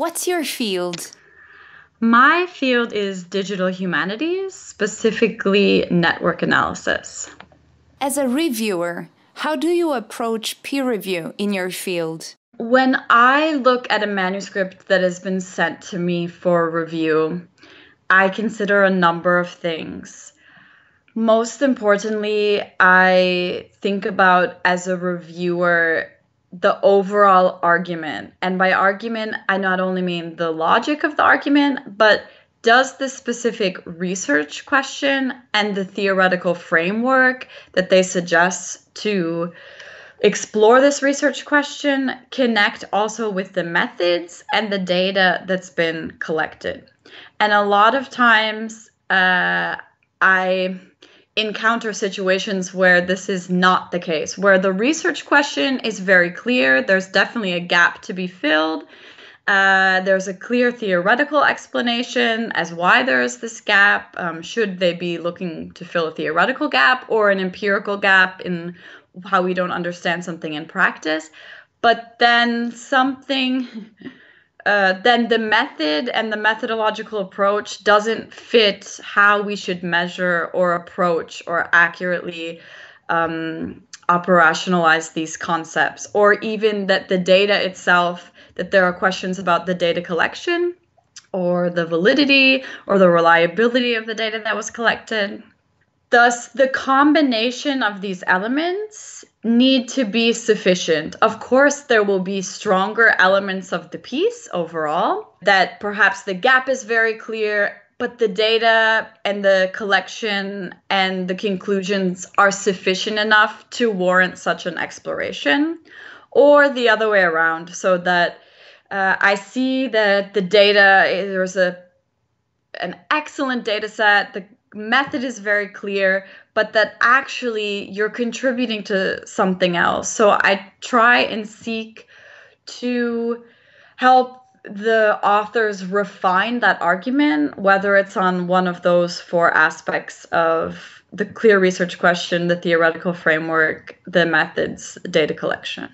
What's your field? My field is digital humanities, specifically network analysis. As a reviewer, how do you approach peer review in your field? When I look at a manuscript that has been sent to me for review, I consider a number of things. Most importantly, I think about as a reviewer the overall argument. And by argument, I not only mean the logic of the argument, but does the specific research question and the theoretical framework that they suggest to explore this research question connect also with the methods and the data that's been collected? And a lot of times, uh, I encounter situations where this is not the case, where the research question is very clear, there's definitely a gap to be filled. Uh, there's a clear theoretical explanation as why there is this gap. Um, should they be looking to fill a theoretical gap or an empirical gap in how we don't understand something in practice? But then something Uh, then the method and the methodological approach doesn't fit how we should measure or approach or accurately um, operationalize these concepts, or even that the data itself, that there are questions about the data collection or the validity or the reliability of the data that was collected. Thus, the combination of these elements need to be sufficient. Of course, there will be stronger elements of the piece overall, that perhaps the gap is very clear, but the data and the collection and the conclusions are sufficient enough to warrant such an exploration, or the other way around, so that uh, I see that the data, eh, there's a an excellent data set, the method is very clear, but that actually you're contributing to something else. So I try and seek to help the authors refine that argument, whether it's on one of those four aspects of the clear research question, the theoretical framework, the methods, data collection.